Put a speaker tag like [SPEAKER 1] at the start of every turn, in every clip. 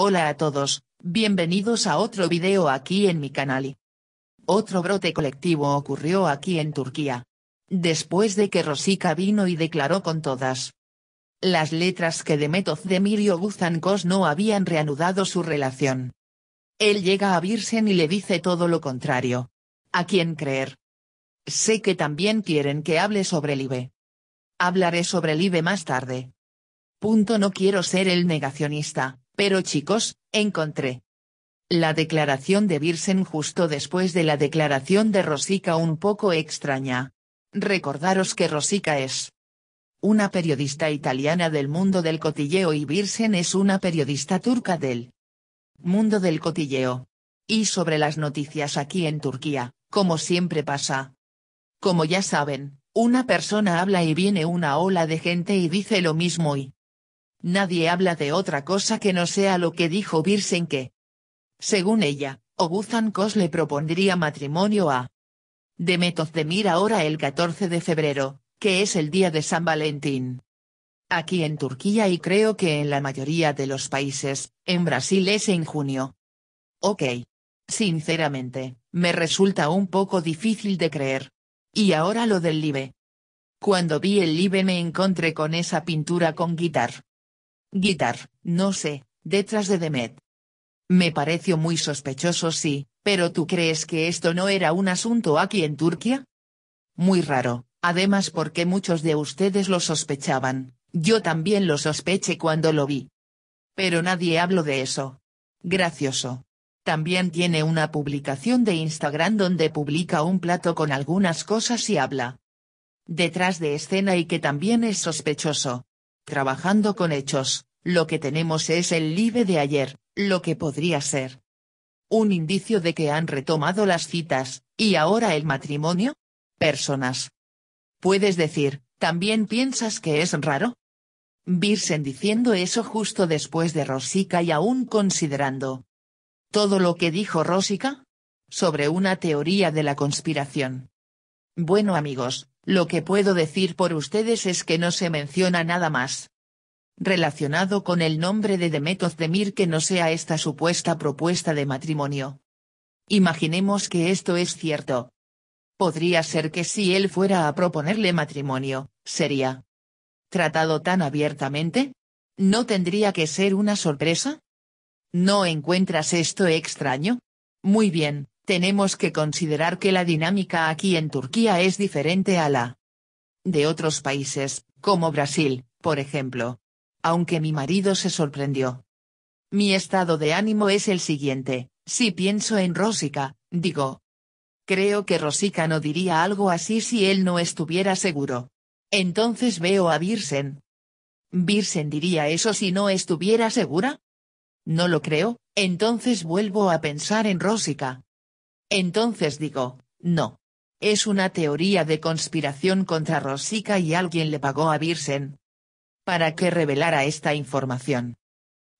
[SPEAKER 1] Hola a todos, bienvenidos a otro video aquí en mi canal. Otro brote colectivo ocurrió aquí en Turquía. Después de que Rosica vino y declaró con todas. Las letras que Demet de y Koz no habían reanudado su relación. Él llega a Birsen y le dice todo lo contrario. ¿A quién creer? Sé que también quieren que hable sobre el IBE. Hablaré sobre el IBE más tarde. Punto no quiero ser el negacionista, pero chicos, encontré. La declaración de Birsen justo después de la declaración de Rosica un poco extraña. Recordaros que Rosica es una periodista italiana del mundo del cotilleo y Birsen es una periodista turca del mundo del cotilleo. Y sobre las noticias aquí en Turquía, como siempre pasa. Como ya saben, una persona habla y viene una ola de gente y dice lo mismo y Nadie habla de otra cosa que no sea lo que dijo Birsen que. Según ella, Kos le propondría matrimonio a demir ahora el 14 de febrero, que es el día de San Valentín. Aquí en Turquía y creo que en la mayoría de los países, en Brasil es en junio. Ok. Sinceramente, me resulta un poco difícil de creer. Y ahora lo del Live. Cuando vi el Live me encontré con esa pintura con guitarra. Guitar, no sé, detrás de Demet. Me pareció muy sospechoso sí, pero ¿tú crees que esto no era un asunto aquí en Turquía? Muy raro, además porque muchos de ustedes lo sospechaban, yo también lo sospeché cuando lo vi. Pero nadie habló de eso. Gracioso. También tiene una publicación de Instagram donde publica un plato con algunas cosas y habla. Detrás de escena y que también es sospechoso trabajando con hechos, lo que tenemos es el live de ayer, lo que podría ser. Un indicio de que han retomado las citas, y ahora el matrimonio. Personas. Puedes decir, ¿también piensas que es raro? Virsen diciendo eso justo después de Rosica y aún considerando. ¿Todo lo que dijo Rosica? Sobre una teoría de la conspiración. Bueno amigos, lo que puedo decir por ustedes es que no se menciona nada más relacionado con el nombre de Demet Ozdemir que no sea esta supuesta propuesta de matrimonio. Imaginemos que esto es cierto. Podría ser que si él fuera a proponerle matrimonio, sería tratado tan abiertamente? ¿No tendría que ser una sorpresa? ¿No encuentras esto extraño? Muy bien, tenemos que considerar que la dinámica aquí en Turquía es diferente a la de otros países, como Brasil, por ejemplo. Aunque mi marido se sorprendió. Mi estado de ánimo es el siguiente, si pienso en Rosica, digo. Creo que Rosica no diría algo así si él no estuviera seguro. Entonces veo a Birsen. Birsen diría eso si no estuviera segura? No lo creo, entonces vuelvo a pensar en Rosica. Entonces digo, no. Es una teoría de conspiración contra Rosica y alguien le pagó a Birsen Para que revelara esta información.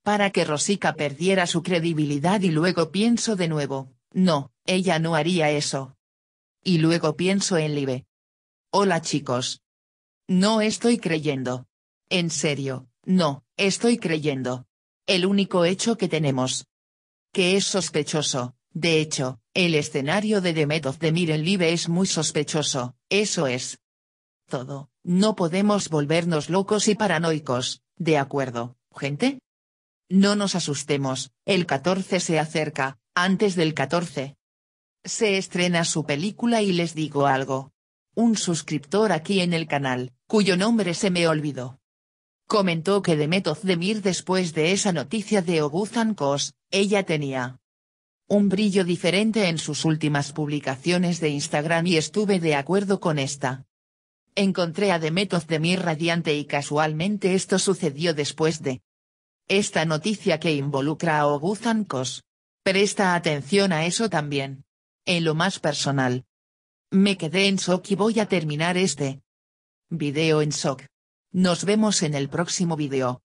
[SPEAKER 1] Para que Rosica perdiera su credibilidad y luego pienso de nuevo, no, ella no haría eso. Y luego pienso en Live. Hola chicos. No estoy creyendo. En serio, no, estoy creyendo. El único hecho que tenemos. Que es sospechoso, de hecho, el escenario de The de of Live es muy sospechoso, eso es. Todo, no podemos volvernos locos y paranoicos, ¿de acuerdo, gente? No nos asustemos, el 14 se acerca, antes del 14. Se estrena su película y les digo algo. Un suscriptor aquí en el canal, cuyo nombre se me olvidó. Comentó que de después de esa noticia de Oguzan ella tenía un brillo diferente en sus últimas publicaciones de Instagram y estuve de acuerdo con esta. Encontré a Demet de mi radiante y casualmente esto sucedió después de esta noticia que involucra a Oguzankos. Presta atención a eso también. En lo más personal. Me quedé en shock y voy a terminar este video en shock. Nos vemos en el próximo video.